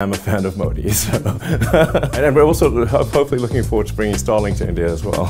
I'm a fan of Modi, so. and we're also hopefully looking forward to bringing Starlink to India as well.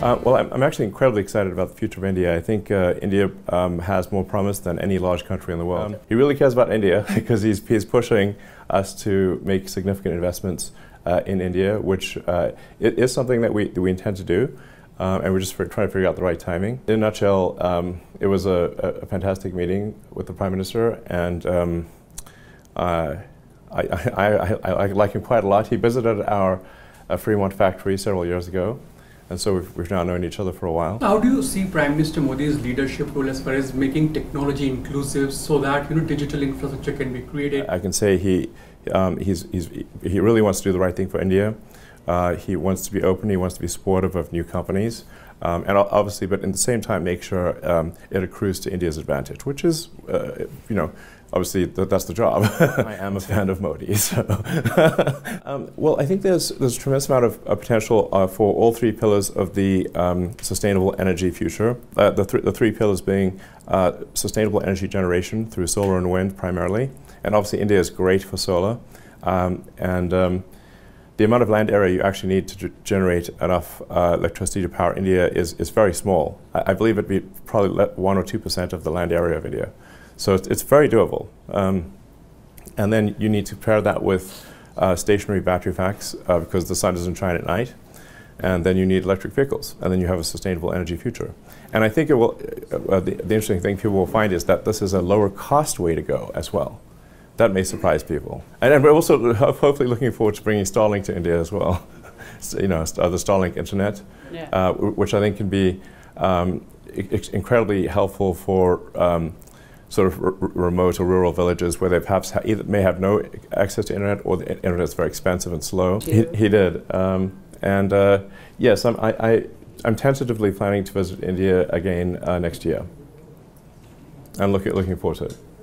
Uh, well, I'm, actually incredibly excited about the future of India. I think uh, India um, has more promise than any large country in the world. Um, he really cares about India because he's, he's pushing us to make significant investments uh, in India, which uh, it is something that we, that we intend to do. Um, and we're just trying to figure out the right timing. In a nutshell, um, it was a, a, fantastic meeting with the Prime Minister, and um, uh, I, I, I, I, like him quite a lot. He visited our uh, Fremont factory several years ago, and so we've, we've, now known each other for a while. How do you see Prime Minister Modi's leadership role as far as making technology inclusive so that you know digital infrastructure can be created? I can say he um, he's, he's, he really wants to do the right thing for India. Uh, he wants to be open. He wants to be supportive of new companies, um, and obviously, but at the same time, make sure um, it accrues to India's advantage, which is, uh, you know, obviously th that's the job. I am a fan of Modi. So, um, well, I think there's there's a tremendous amount of uh, potential for all three pillars of the um, sustainable energy future. Uh, the th the three pillars being uh, sustainable energy generation through solar and wind primarily. And obviously India is great for solar. Um, and um, the amount of land area you actually need to generate enough uh, electricity to power India is, is very small. I, I believe it'd be probably 1 or 2% of the land area of India. So it's, it's very doable. Um, and then you need to pair that with uh, stationary battery packs uh, because the sun doesn't shine at night. And then you need electric vehicles, and then you have a sustainable energy future. And I think it will, uh, uh, the, the interesting thing people will find is that this is a lower cost way to go as well that may surprise people. And, and we're also hopefully looking forward to bringing Starlink to India as well. so, you know, st the Starlink internet, yeah. uh, which I think can be um, incredibly helpful for um, sort of remote or rural villages where they perhaps ha either may have no access to internet or the internet is very expensive and slow. He, he, did. Um, and uh, yes, I'm, I, I, I'm tentatively planning to visit India again uh, next year. and looking forward to it.